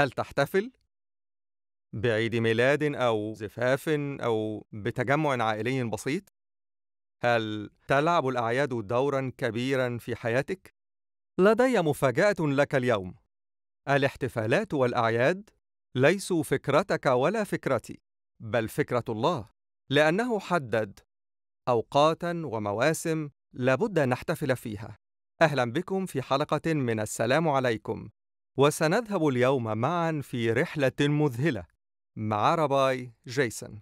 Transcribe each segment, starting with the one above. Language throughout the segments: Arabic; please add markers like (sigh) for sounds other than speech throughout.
هل تحتفل بعيد ميلاد أو زفاف أو بتجمع عائلي بسيط؟ هل تلعب الأعياد دورًا كبيرًا في حياتك؟ لدي مفاجأة لك اليوم. الاحتفالات والأعياد ليسوا فكرتك ولا فكرتي، بل فكرة الله، لأنه حدد أوقاتًا ومواسم لابد أن نحتفل فيها. أهلًا بكم في حلقة من السلام عليكم. وسنذهب اليوم معا في رحلة مذهلة مع رباي جيسون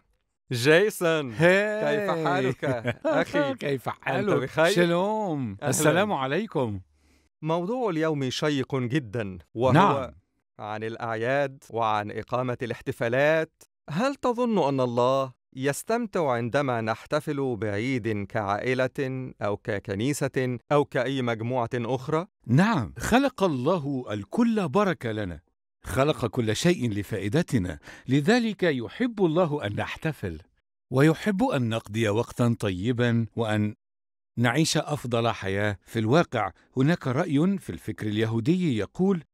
جيسون كيف حالك (laughs) أخي كيف حالك بخير شلوم السلام عليكم موضوع اليوم شيق جدا وهو نعم. عن الأعياد وعن إقامة الاحتفالات هل تظن أن الله يستمتع عندما نحتفل بعيد كعائله او ككنيسه او كاي مجموعه اخرى نعم خلق الله الكل بركه لنا خلق كل شيء لفائدتنا لذلك يحب الله ان نحتفل ويحب ان نقضي وقتا طيبا وان نعيش افضل حياه في الواقع هناك راي في الفكر اليهودي يقول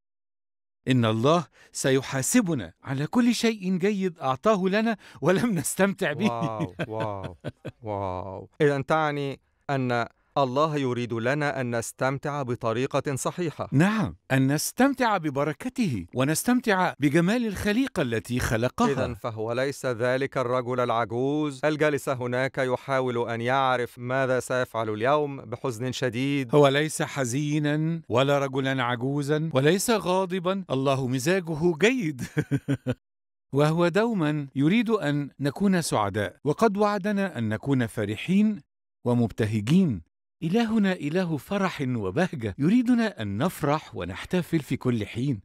ان الله سيحاسبنا على كل شيء جيد اعطاه لنا ولم نستمتع به واو واو واو اذا تعني ان الله يريد لنا أن نستمتع بطريقة صحيحة. نعم، أن نستمتع ببركته ونستمتع بجمال الخليقة التي خلقها. إذا فهو ليس ذلك الرجل العجوز الجالس هناك يحاول أن يعرف ماذا سيفعل اليوم بحزن شديد. هو ليس حزينا ولا رجلا عجوزا وليس غاضبا، الله مزاجه جيد. (laughs) وهو دوما يريد ان نكون سعداء وقد وعدنا ان نكون فرحين ومبتهجين إلهنا إله فرح وبهجة يريدنا أن نفرح ونحتفل في كل حين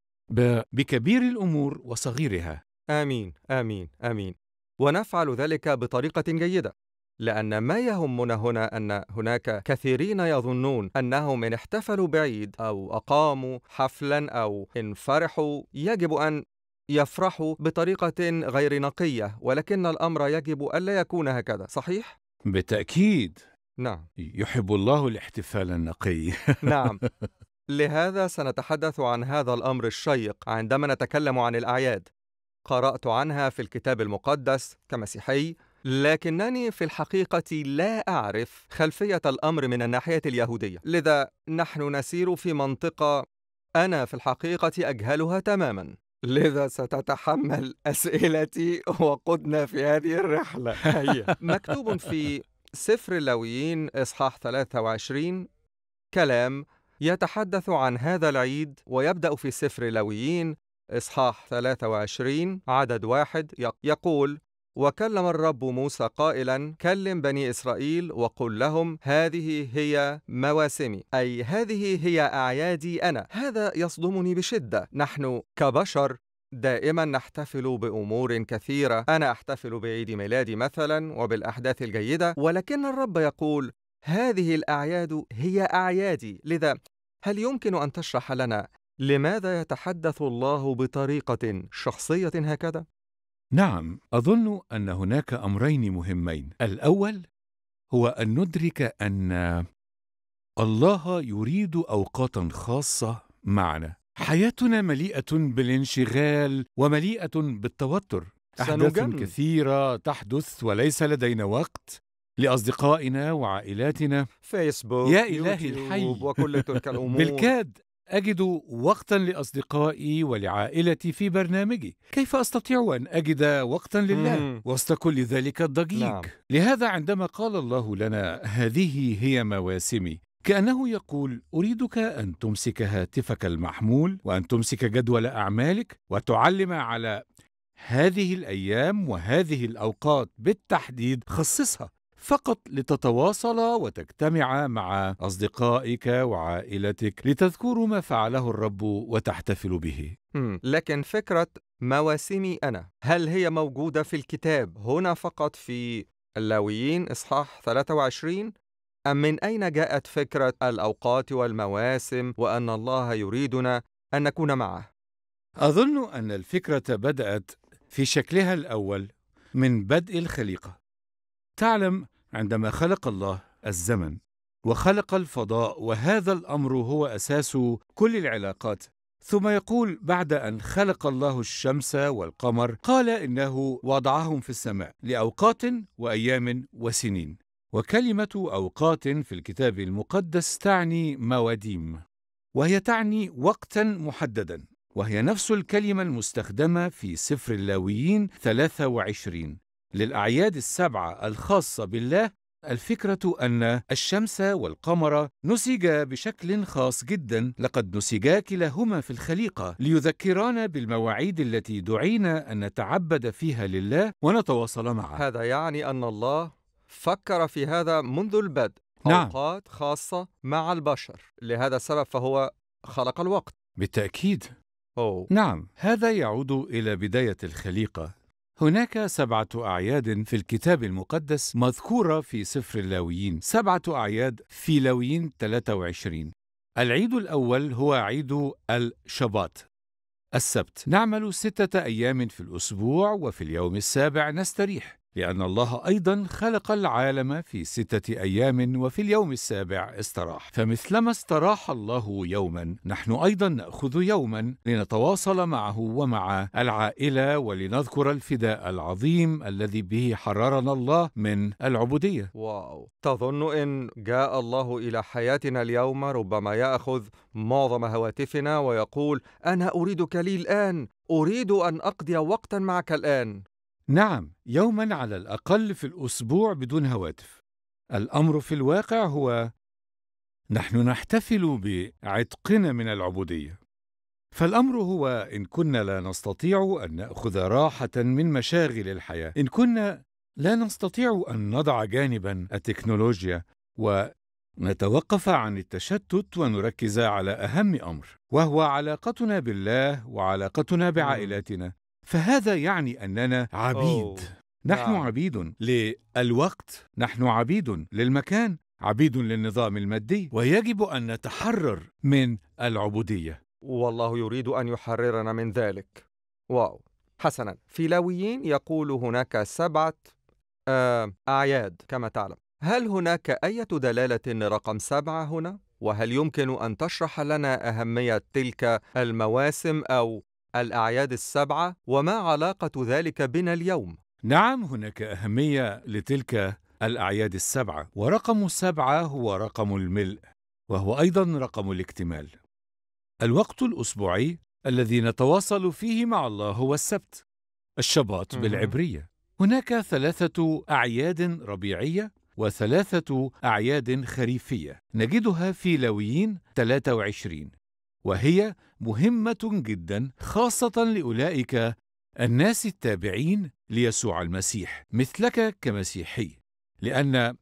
بكبير الأمور وصغيرها آمين آمين آمين ونفعل ذلك بطريقة جيدة لأن ما يهمنا هنا أن هناك كثيرين يظنون أنهم إن احتفلوا بعيد أو أقاموا حفلا أو انفرحوا يجب أن يفرحوا بطريقة غير نقية ولكن الأمر يجب ألا يكون هكذا صحيح؟ بالتأكيد نعم يحب الله الاحتفال النقي (laughs) نعم لهذا سنتحدث عن هذا الامر الشيق عندما نتكلم عن الاعياد قرات عنها في الكتاب المقدس كمسيحي لكنني في الحقيقه لا اعرف خلفيه الامر من الناحيه اليهوديه لذا نحن نسير في منطقه انا في الحقيقه اجهلها تماما لذا ستتحمل اسئلتي وقدنا في هذه الرحله هي (laughs) مكتوب في سفر اللويين إصحاح 23 كلام يتحدث عن هذا العيد ويبدأ في سفر اللويين إصحاح 23 عدد واحد يقول وكلم الرب موسى قائلا كلم بني إسرائيل وقل لهم هذه هي مواسمي أي هذه هي أعيادي أنا هذا يصدمني بشدة نحن كبشر دائما نحتفل بامور كثيره انا احتفل بعيد ميلادي مثلا وبالاحداث الجيده ولكن الرب يقول هذه الاعياد هي اعيادي لذا هل يمكن ان تشرح لنا لماذا يتحدث الله بطريقه شخصيه هكذا نعم اظن ان هناك امرين مهمين الاول هو ان ندرك ان الله يريد اوقاتا خاصه معنا حياتنا مليئة بالانشغال ومليئة بالتوتر أحداث كثيرة تحدث وليس لدينا وقت لأصدقائنا وعائلاتنا فيسبوك يا إلهي الحي وكل تلك (laughs) الأمور بالكاد أجد وقتا لأصدقائي ولعائلتي في برنامجي كيف أستطيع أن أجد وقتا لله مم. وسط كل ذلك الضجيج نعم. لهذا عندما قال الله لنا هذه هي مواسمي كأنه يقول أريدك أن تمسك هاتفك المحمول وأن تمسك جدول أعمالك وتعلم على هذه الأيام وهذه الأوقات بالتحديد خصصها فقط لتتواصل وتجتمع مع أصدقائك وعائلتك لتذكروا ما فعله الرب وتحتفل به hmm. لكن فكرة مواسمي أنا هل هي موجودة في الكتاب هنا فقط في اللاويين إصحاح 23 أم من أين جاءت فكرة الأوقات والمواسم وأن الله يريدنا أن نكون معه؟ أظن أن الفكرة بدأت في شكلها الأول من بدء الخليقة. تعلم عندما خلق الله الزمن وخلق الفضاء وهذا الأمر هو أساس كل العلاقات ثم يقول بعد أن خلق الله الشمس والقمر قال إنه وضعهم في السماء لأوقات وأيام وسنين وكلمة أوقات في الكتاب المقدس تعني مواديم، وهي تعني وقتًا محددًا، وهي نفس الكلمة المستخدمة في سفر اللاويين 23 للأعياد السبعة الخاصة بالله الفكرة أن الشمس والقمر نسجا بشكل خاص جدا لقد نسجا كلاهما في الخليقة ليذكرانا بالمواعيد التي دعينا أن نتعبد فيها لله ونتواصل معه هذا يعني أن الله فكر في هذا منذ البدء نعم. أوقات خاصة مع البشر لهذا السبب فهو خلق الوقت بالتأكيد أوه. نعم هذا يعود إلى بداية الخليقة هناك سبعة أعياد في الكتاب المقدس مذكورة في سفر اللاويين سبعة أعياد في لاويين 23 العيد الأول هو عيد الشباط السبت نعمل ستة أيام في الأسبوع وفي اليوم السابع نستريح لأن الله أيضا خلق العالم في ستة أيام وفي اليوم السابع استراح، فمثلما استراح الله يوما، نحن أيضا نأخذ يوما لنتواصل معه ومع العائلة ولنذكر الفداء العظيم الذي به حررنا الله من العبودية. واو، تظن إن جاء الله إلى حياتنا اليوم ربما يأخذ معظم هواتفنا ويقول: أنا أريدك لي الآن، أريد أن أقضي وقتا معك الآن. نعم يوما على الاقل في الاسبوع بدون هواتف الامر في الواقع هو نحن نحتفل بعتقنا من العبوديه فالامر هو ان كنا لا نستطيع ان ناخذ راحه من مشاغل الحياه ان كنا لا نستطيع ان نضع جانبا التكنولوجيا ونتوقف عن التشتت ونركز على اهم امر وهو علاقتنا بالله وعلاقتنا بعائلاتنا فهذا يعني أننا عبيد أوه. نحن آه. عبيد للوقت نحن عبيد للمكان عبيد للنظام المادي ويجب أن نتحرر من العبودية والله يريد أن يحررنا من ذلك واو حسنا في لاويين يقول هناك سبعة آه أعياد كما تعلم هل هناك أي دلالة لرقم سبعة هنا؟ وهل يمكن أن تشرح لنا أهمية تلك المواسم أو الأعياد السبعة وما علاقة ذلك بنا اليوم؟ نعم هناك أهمية لتلك الأعياد السبعة ورقم سبعة هو رقم الملء وهو أيضا رقم الاكتمال الوقت الأسبوعي الذي نتواصل فيه مع الله هو السبت الشباط بالعبرية هناك ثلاثة أعياد ربيعية وثلاثة أعياد خريفية نجدها في لويين 23 وهي مهمه جدا خاصه لاولئك الناس التابعين ليسوع المسيح مثلك كمسيحي لان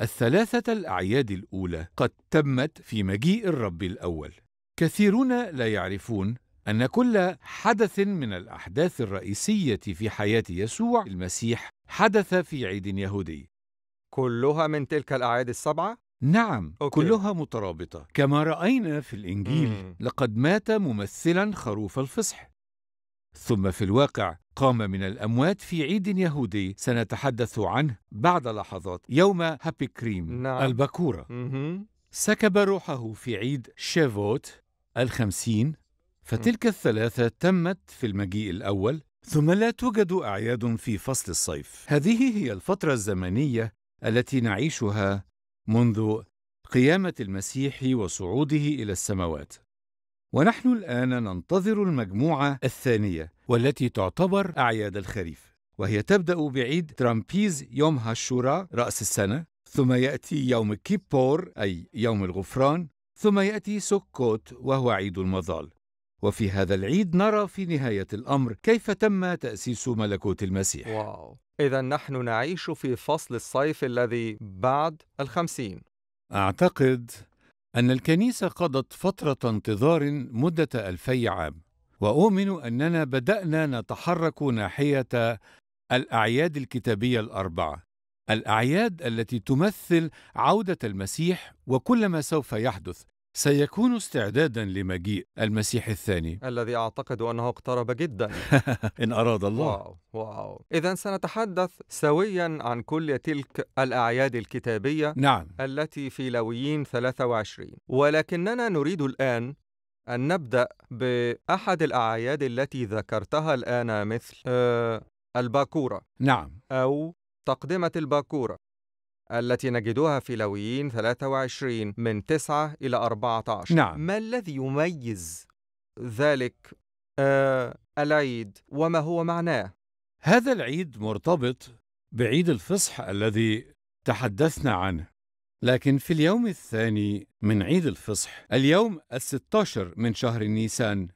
الثلاثه الاعياد الاولى قد تمت في مجيء الرب الاول كثيرون لا يعرفون ان كل حدث من الاحداث الرئيسيه في حياه يسوع المسيح حدث في عيد يهودي كلها من تلك الاعياد السبعه نعم أوكي. كلها مترابطة كما رأينا في الإنجيل مم. لقد مات ممثلا خروف الفصح ثم في الواقع قام من الأموات في عيد يهودي سنتحدث عنه بعد لحظات يوم هابي كريم نعم. البكورة مم. سكب روحه في عيد شيفوت الخمسين فتلك الثلاثة تمت في المجيء الأول ثم لا توجد أعياد في فصل الصيف هذه هي الفترة الزمنية التي نعيشها منذ قيامة المسيح وصعوده إلى السماوات. ونحن الآن ننتظر المجموعة الثانية والتي تعتبر أعياد الخريف، وهي تبدأ بعيد ترامبيز يوم هاشورا رأس السنة، ثم يأتي يوم كيبور أي يوم الغفران، ثم يأتي سكوت وهو عيد المظال. وفي هذا العيد نرى في نهاية الأمر كيف تم تأسيس ملكوت المسيح. واو. إذا نحن نعيش في فصل الصيف الذي بعد الخمسين أعتقد أن الكنيسة قضت فترة انتظار مدة ألفي عام وأؤمن أننا بدأنا نتحرك ناحية الأعياد الكتابية الأربعة الأعياد التي تمثل عودة المسيح وكل ما سوف يحدث سيكون استعدادا لمجيء المسيح الثاني (laughs) الذي أعتقد أنه اقترب جدا إن أراد الله واو واو إذا سنتحدث سويا عن كل تلك الأعياد الكتابية نعم التي في لويين 23 ولكننا نريد الآن أن نبدأ بأحد الأعياد التي ذكرتها الآن مثل آه الباكورة نعم أو تقدمة الباكورة التي نجدها في لويين 23 من 9 إلى 14 نعم. ما الذي يميز ذلك آه العيد وما هو معناه؟ هذا العيد مرتبط بعيد الفصح الذي تحدثنا عنه لكن في اليوم الثاني من عيد الفصح اليوم الستاشر من شهر نيسان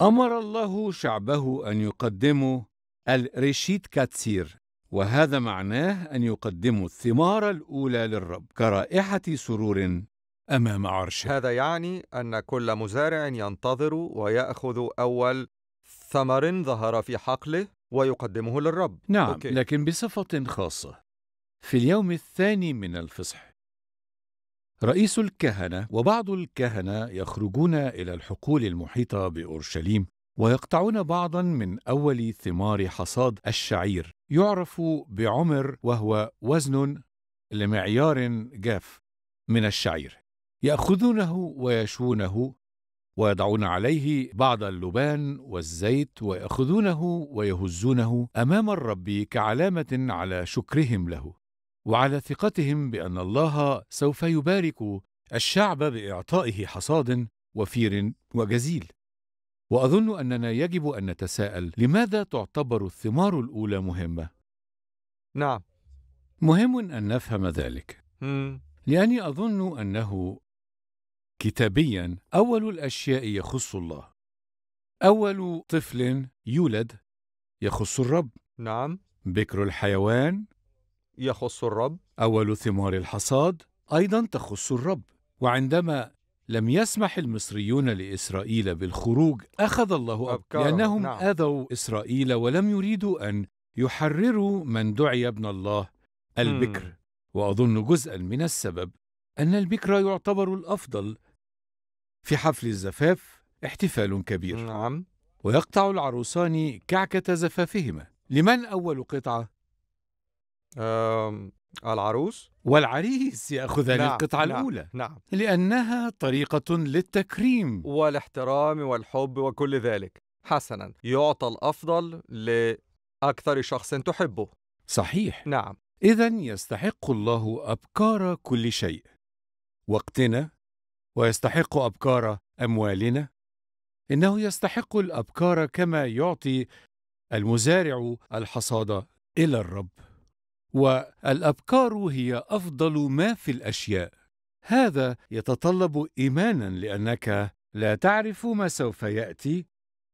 أمر الله شعبه أن يقدموا الرشيد كاتسير وهذا معناه أن يقدموا الثمار الأولى للرب كرائحة سرور أمام عرشه هذا يعني أن كل مزارع ينتظر ويأخذ أول ثمر ظهر في حقله ويقدمه للرب نعم أوكي. لكن بصفة خاصة في اليوم الثاني من الفصح رئيس الكهنة وبعض الكهنة يخرجون إلى الحقول المحيطة بأورشليم ويقطعون بعضا من أول ثمار حصاد الشعير يعرف بعمر وهو وزن لمعيار جاف من الشعير ياخذونه ويشوونه ويضعون عليه بعض اللبان والزيت وياخذونه ويهزونه امام الرب كعلامه على شكرهم له وعلى ثقتهم بان الله سوف يبارك الشعب باعطائه حصاد وفير وجزيل واظن اننا يجب ان نتساءل لماذا تعتبر الثمار الاولى مهمه نعم مهم ان نفهم ذلك مم. لاني اظن انه كتابيا اول الاشياء يخص الله اول طفل يولد يخص الرب نعم بكر الحيوان يخص الرب اول ثمار الحصاد ايضا تخص الرب وعندما لم يسمح المصريون لإسرائيل بالخروج أخذ الله أبكارهم لأنهم نعم. أذوا إسرائيل ولم يريدوا أن يحرروا من دعي ابن الله البكر م. وأظن جزءا من السبب أن البكر يعتبر الأفضل في حفل الزفاف احتفال كبير نعم ويقطع العروسان كعكة زفافهما لمن أول قطعة؟ أم العروس والعريس ياخذان نعم القطعه نعم الاولى نعم لانها طريقه للتكريم والاحترام والحب وكل ذلك حسنا يعطى الافضل لاكثر شخص تحبه صحيح نعم اذا يستحق الله ابكار كل شيء وقتنا ويستحق ابكار اموالنا انه يستحق الابكار كما يعطي المزارع الحصاد الى الرب والافكار هي افضل ما في الاشياء هذا يتطلب ايمانا لانك لا تعرف ما سوف ياتي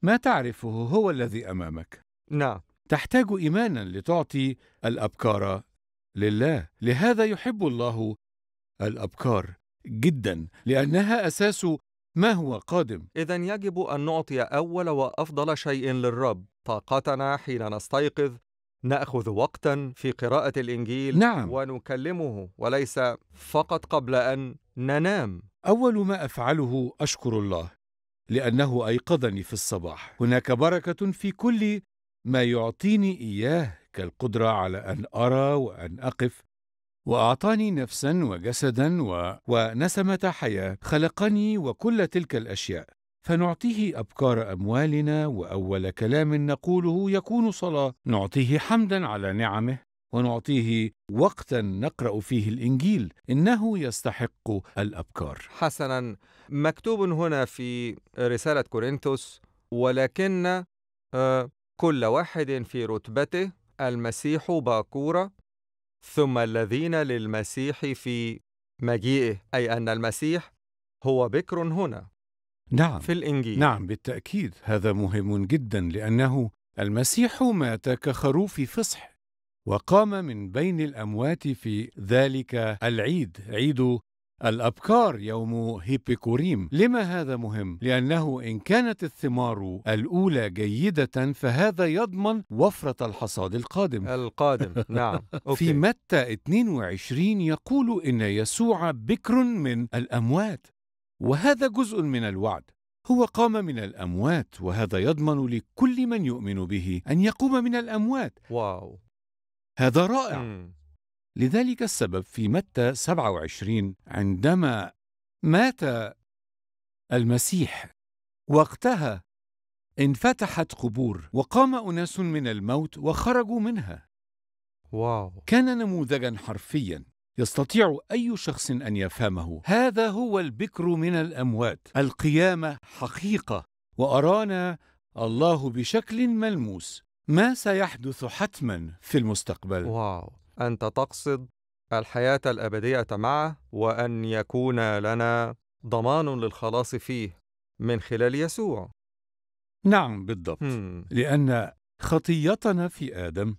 ما تعرفه هو الذي امامك نعم تحتاج ايمانا لتعطي الابكار لله لهذا يحب الله الابكار جدا لانها اساس ما هو قادم اذا يجب ان نعطي اول وافضل شيء للرب طاقتنا حين نستيقظ ناخذ وقتا في قراءه الانجيل نعم ونكلمه وليس فقط قبل ان ننام اول ما افعله اشكر الله لانه ايقظني في الصباح هناك بركه في كل ما يعطيني اياه كالقدره على ان ارى وان اقف واعطاني نفسا وجسدا و... ونسمه حياه خلقني وكل تلك الاشياء فنعطيه أبكار أموالنا وأول كلام نقوله يكون صلاة، نعطيه حمدا على نعمه، ونعطيه وقتا نقرأ فيه الإنجيل، إنه يستحق الأبكار. حسنا، مكتوب هنا في رسالة كورنثوس: ولكن آه، كل واحد في رتبته المسيح باكورة، ثم الذين للمسيح في مجيئه، أي أن المسيح هو بكر هنا. نعم في الإنجيل نعم بالتأكيد هذا مهم جدا لأنه المسيح مات كخروف فصح وقام من بين الأموات في ذلك العيد عيد الأبكار يوم هيبيكوريم لما هذا مهم؟ لأنه إن كانت الثمار الأولى جيدة فهذا يضمن وفرة الحصاد القادم القادم (laughs) نعم أوكي. في متى 22 يقول إن يسوع بكر من الأموات وهذا جزء من الوعد هو قام من الأموات وهذا يضمن لكل من يؤمن به أن يقوم من الأموات واو هذا رائع مم. لذلك السبب في متى 27 عندما مات المسيح وقتها انفتحت قبور وقام أناس من الموت وخرجوا منها واو كان نموذجا حرفيا يستطيع اي شخص ان يفهمه هذا هو البكر من الاموات القيامه حقيقه وارانا الله بشكل ملموس ما سيحدث حتما في المستقبل واو انت تقصد الحياه الابديه معه وان يكون لنا ضمان للخلاص فيه من خلال يسوع نعم بالضبط مم. لان خطيتنا في ادم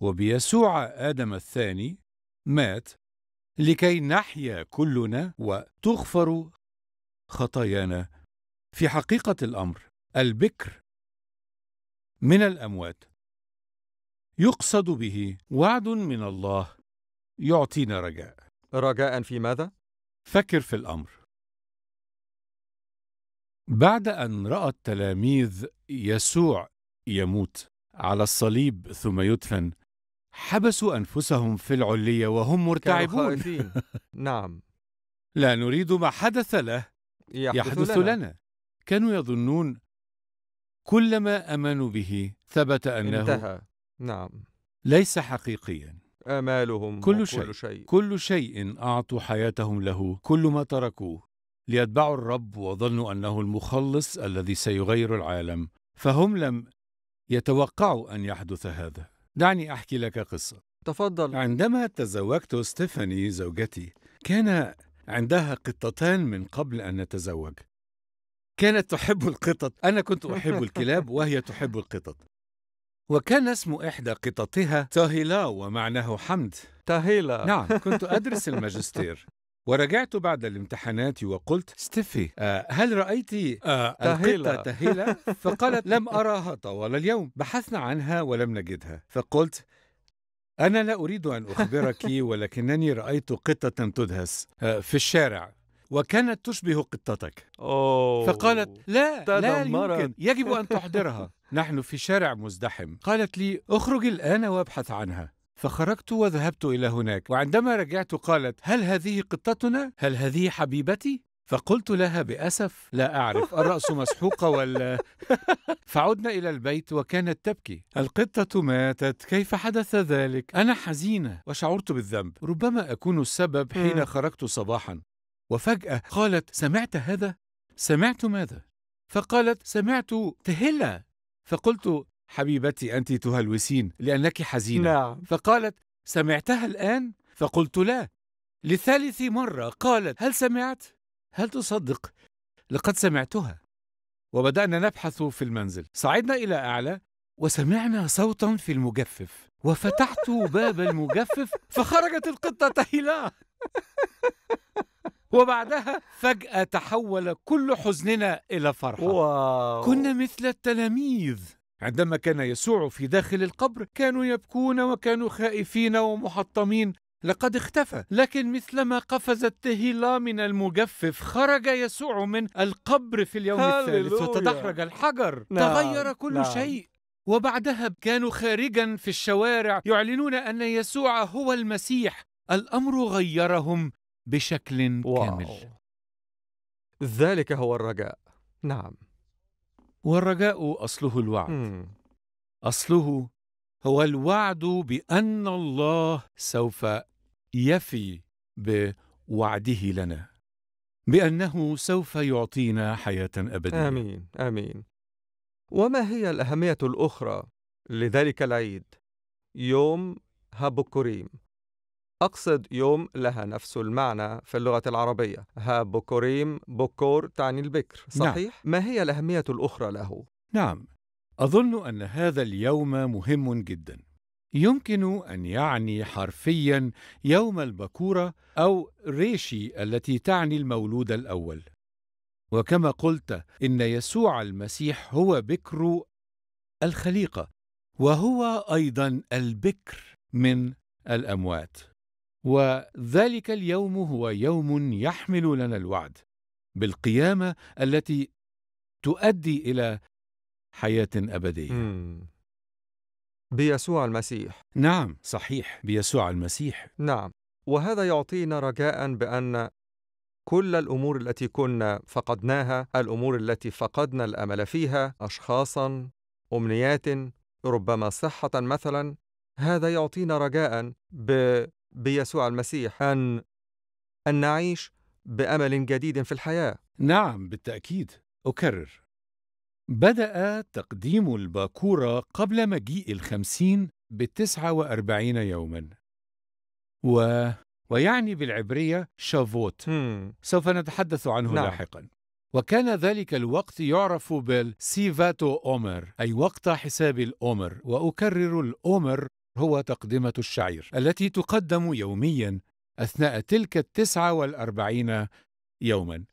وبيسوع ادم الثاني مات لكي نحيا كلنا وتغفر خطايانا في حقيقه الامر البكر من الاموات يقصد به وعد من الله يعطينا رجاء رجاء في ماذا فكر في الامر بعد ان راى التلاميذ يسوع يموت على الصليب ثم يدفن حبسوا أنفسهم في العلية وهم مرتعبون (laughs) نعم لا نريد ما حدث له يحدث, يحدث لنا. لنا كانوا يظنون كلما أمنوا به ثبت أنه انتهى نعم ليس حقيقيا آمالهم كل شيء, كل شيء كل شيء أعطوا حياتهم له كل ما تركوه ليتبعوا الرب وظنوا أنه المخلص الذي سيغير العالم فهم لم يتوقعوا أن يحدث هذا دعني أحكي لك قصة تفضل عندما تزوجت ستيفاني زوجتي كان عندها قطتان من قبل أن نتزوج كانت تحب القطط أنا كنت أحب الكلاب (laughs) وهي تحب القطط وكان اسم إحدى قططها تاهيلا ومعناه حمد تاهيلا نعم كنت أدرس (laughs) الماجستير ورجعت بعد الامتحانات وقلت ستيفي آه هل رأيت آه, آه، القطة تهيلة؟ (laughs) فقالت لم أراها طوال اليوم بحثنا عنها ولم نجدها فقلت أنا لا أريد أن أخبرك (laughs) ولكنني رأيت قطة تدهس آه، في الشارع وكانت تشبه قطتك أوه. فقالت لا لا يمكن يجب أن تحضرها نحن في شارع مزدحم قالت لي اخرج الآن وابحث عنها فخرجت وذهبت إلى هناك وعندما رجعت قالت هل هذه قطتنا؟ هل هذه حبيبتي؟ فقلت لها بأسف لا أعرف الرأس (laughs) مسحوقة ولا (laughs) فعدنا إلى البيت وكانت تبكي القطة ماتت كيف حدث ذلك؟ أنا حزينة وشعرت بالذنب ربما أكون السبب حين خرجت صباحا وفجأة قالت سمعت هذا؟ سمعت ماذا؟ فقالت سمعت تهلة فقلت حبيبتي أنت تهلوسين لأنك حزينة نعم. فقالت سمعتها الآن؟ فقلت لا لثالث مرة قالت هل سمعت؟ هل تصدق؟ لقد سمعتها وبدأنا نبحث في المنزل صعدنا إلى أعلى وسمعنا صوتا في المجفف وفتحت باب المجفف فخرجت القطة تهلا (laughs) وبعدها فجأة تحول كل حزننا إلى فرحة واو. كنا مثل التلاميذ عندما كان يسوع في داخل القبر كانوا يبكون وكانوا خائفين ومحطمين لقد اختفى لكن مثلما قفزت تهيلا من المجفف خرج يسوع من القبر في اليوم الثالث وتدحرج الحجر نعم. تغير كل نعم. شيء وبعدها كانوا خارجا في الشوارع يعلنون ان يسوع هو المسيح الامر غيرهم بشكل واو. كامل ذلك هو الرجاء نعم والرجاء أصله الوعد مم. أصله هو الوعد بأن الله سوف يفي بوعده لنا بأنه سوف يعطينا حياة أبدية آمين آمين وما هي الأهمية الأخرى لذلك العيد يوم هابوكوريم أقصد يوم لها نفس المعنى في اللغة العربية ها بوكوريم بوكور تعني البكر نعم. صحيح؟ نعم. ما هي الأهمية الأخرى له؟ نعم أظن أن هذا اليوم مهم جدا يمكن أن يعني حرفيا يوم البكورة أو ريشي التي تعني المولود الأول وكما قلت إن يسوع المسيح هو بكر الخليقة وهو أيضا البكر من الأموات وذلك اليوم هو يوم يحمل لنا الوعد بالقيامه التي تؤدي الى حياه ابديه مم. بيسوع المسيح نعم صحيح بيسوع المسيح نعم وهذا يعطينا رجاء بان كل الامور التي كنا فقدناها الامور التي فقدنا الامل فيها اشخاصا امنيات ربما صحه مثلا هذا يعطينا رجاء ب بيسوع المسيح أن أن نعيش بأمل جديد في الحياة. نعم بالتأكيد، أكرر. بدأ تقديم الباكورة قبل مجيء الخمسين بالتسعة وأربعين يوماً. و... ويعني بالعبرية شافوت مم. سوف نتحدث عنه نعم. لاحقا وكان ذلك الوقت يعرف بالسيفاتو أومر أي وقت حساب الأومر وأكرر الأومر هو تقدمة الشعير التي تقدم يوميا أثناء تلك التسعة والأربعين يوما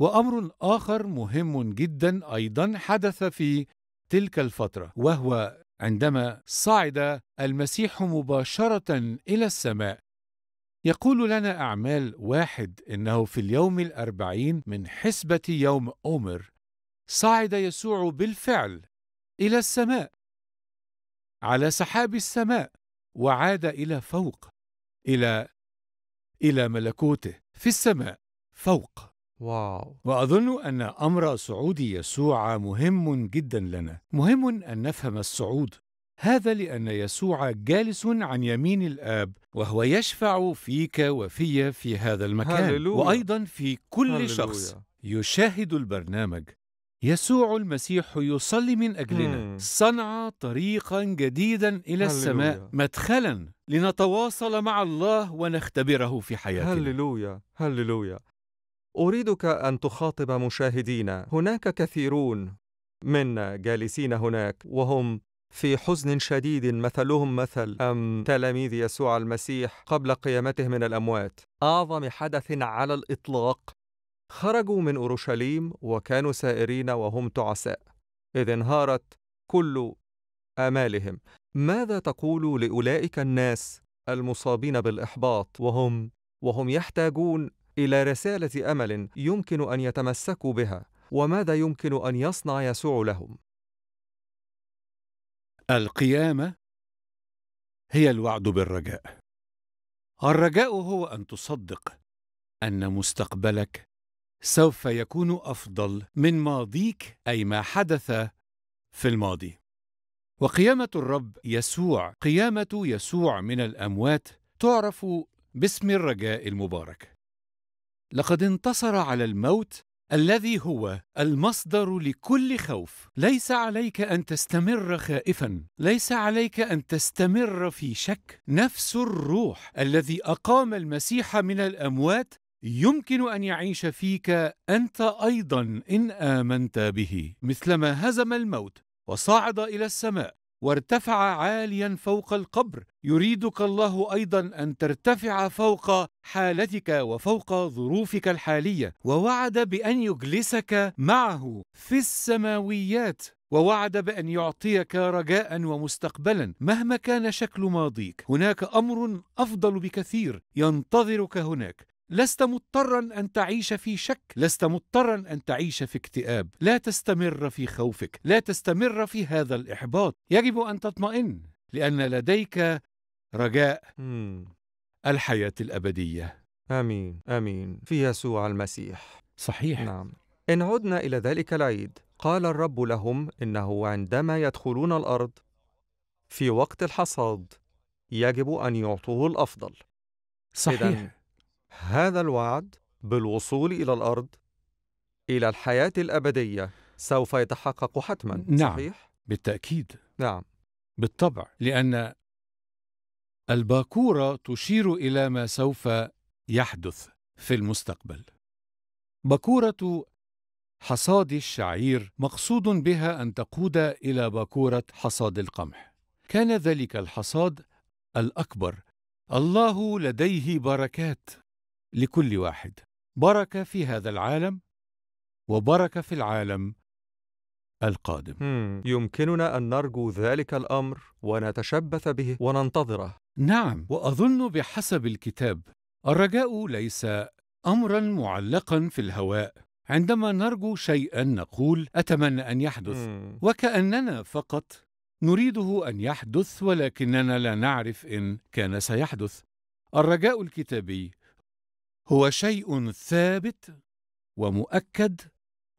وأمر آخر مهم جدا أيضا حدث في تلك الفترة وهو عندما صعد المسيح مباشرة إلى السماء يقول لنا أعمال واحد إنه في اليوم الأربعين من حسبة يوم أمر صعد يسوع بالفعل إلى السماء على سحاب السماء وعاد الى فوق الى الى ملكوته في السماء فوق واو واظن ان امر صعود يسوع مهم جدا لنا مهم ان نفهم الصعود هذا لان يسوع جالس عن يمين الاب وهو يشفع فيك وفي في هذا المكان هللويا. وايضا في كل هللويا. شخص يشاهد البرنامج يسوع المسيح يصلي من أجلنا مم. صنع طريقا جديدا إلى هللويا. السماء مدخلا لنتواصل مع الله ونختبره في حياتنا هللويا هللويا أريدك أن تخاطب مشاهدينا هناك كثيرون منا جالسين هناك وهم في حزن شديد مثلهم مثل أم تلاميذ يسوع المسيح قبل قيامته من الأموات أعظم حدث على الإطلاق خرجوا من اورشليم وكانوا سائرين وهم تعساء اذ انهارت كل امالهم ماذا تقول لاولئك الناس المصابين بالاحباط وهم وهم يحتاجون الى رساله امل يمكن ان يتمسكوا بها وماذا يمكن ان يصنع يسوع لهم القيامه هي الوعد بالرجاء الرجاء هو ان تصدق ان مستقبلك سوف يكون افضل من ماضيك اي ما حدث في الماضي وقيامه الرب يسوع قيامه يسوع من الاموات تعرف باسم الرجاء المبارك لقد انتصر على الموت الذي هو المصدر لكل خوف ليس عليك ان تستمر خائفا ليس عليك ان تستمر في شك نفس الروح الذي اقام المسيح من الاموات يمكن ان يعيش فيك انت ايضا ان امنت به مثلما هزم الموت وصعد الى السماء وارتفع عاليا فوق القبر يريدك الله ايضا ان ترتفع فوق حالتك وفوق ظروفك الحاليه ووعد بان يجلسك معه في السماويات ووعد بان يعطيك رجاء ومستقبلا مهما كان شكل ماضيك هناك امر افضل بكثير ينتظرك هناك لست مضطرا ان تعيش في شك لست مضطرا ان تعيش في اكتئاب لا تستمر في خوفك لا تستمر في هذا الاحباط يجب ان تطمئن لان لديك رجاء hmm. الحياه الابديه امين امين في يسوع المسيح صحيح نعم ان عدنا الى ذلك العيد قال الرب لهم انه عندما يدخلون الارض في وقت الحصاد يجب ان يعطوه الافضل صحيح هذا الوعد بالوصول إلى الأرض إلى الحياة الأبدية سوف يتحقق حتما نعم صحيح؟ بالتأكيد نعم بالطبع لأن الباكورة تشير إلى ما سوف يحدث في المستقبل باكورة حصاد الشعير مقصود بها أن تقود إلى باكورة حصاد القمح كان ذلك الحصاد الأكبر الله لديه بركات لكل واحد بركه في هذا العالم وبركه في العالم القادم يمكننا ان نرجو ذلك الامر ونتشبث به وننتظره نعم واظن بحسب الكتاب الرجاء ليس امرا معلقا في الهواء عندما نرجو شيئا نقول اتمنى ان يحدث مم. وكاننا فقط نريده ان يحدث ولكننا لا نعرف ان كان سيحدث الرجاء الكتابي هو شيء ثابت ومؤكد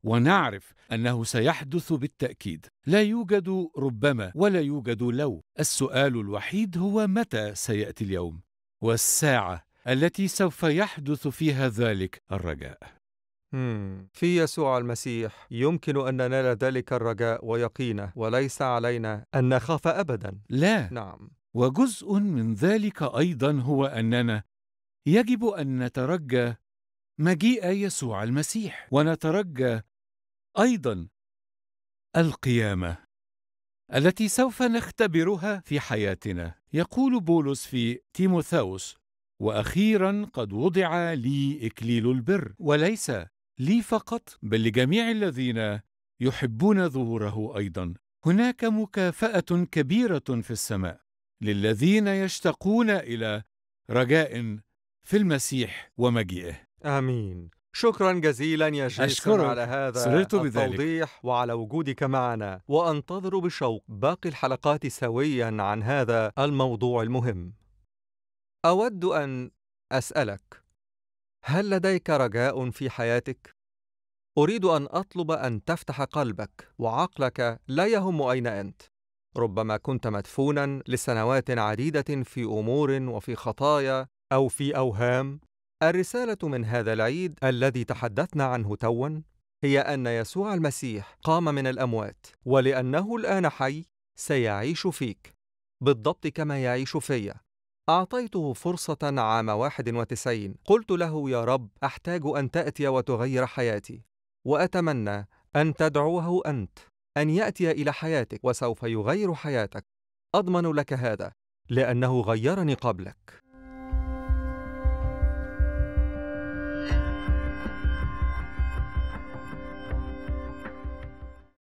ونعرف انه سيحدث بالتاكيد لا يوجد ربما ولا يوجد لو السؤال الوحيد هو متى سياتي اليوم والساعه التي سوف يحدث فيها ذلك الرجاء في يسوع المسيح يمكن أن ننال ذلك الرجاء ويقينه وليس علينا أن نخاف أبدا لا نعم وجزء من ذلك أيضا هو أننا يجب ان نترجى مجيء يسوع المسيح ونترجى ايضا القيامه التي سوف نختبرها في حياتنا يقول بولس في تيموثاوس واخيرا قد وضع لي اكليل البر وليس لي فقط بل لجميع الذين يحبون ظهوره ايضا هناك مكافاه كبيره في السماء للذين يشتقون الى رجاء في المسيح ومجيئه آمين شكرا جزيلا يا جيسون أشكرك. على هذا سررت بذلك. التوضيح وعلى وجودك معنا وأنتظر بشوق باقي الحلقات سويا عن هذا الموضوع المهم أود أن أسألك هل لديك رجاء في حياتك؟ أريد أن أطلب أن تفتح قلبك وعقلك لا يهم أين أنت ربما كنت مدفونا لسنوات عديده في امور وفي خطايا أو في أوهام الرسالة من هذا العيد الذي تحدثنا عنه توا هي أن يسوع المسيح قام من الأموات ولأنه الآن حي سيعيش فيك بالضبط كما يعيش فيا أعطيته فرصة عام 91 قلت له يا رب أحتاج أن تأتي وتغير حياتي وأتمنى أن تدعوه أنت أن يأتي إلى حياتك وسوف يغير حياتك أضمن لك هذا لأنه غيرني قبلك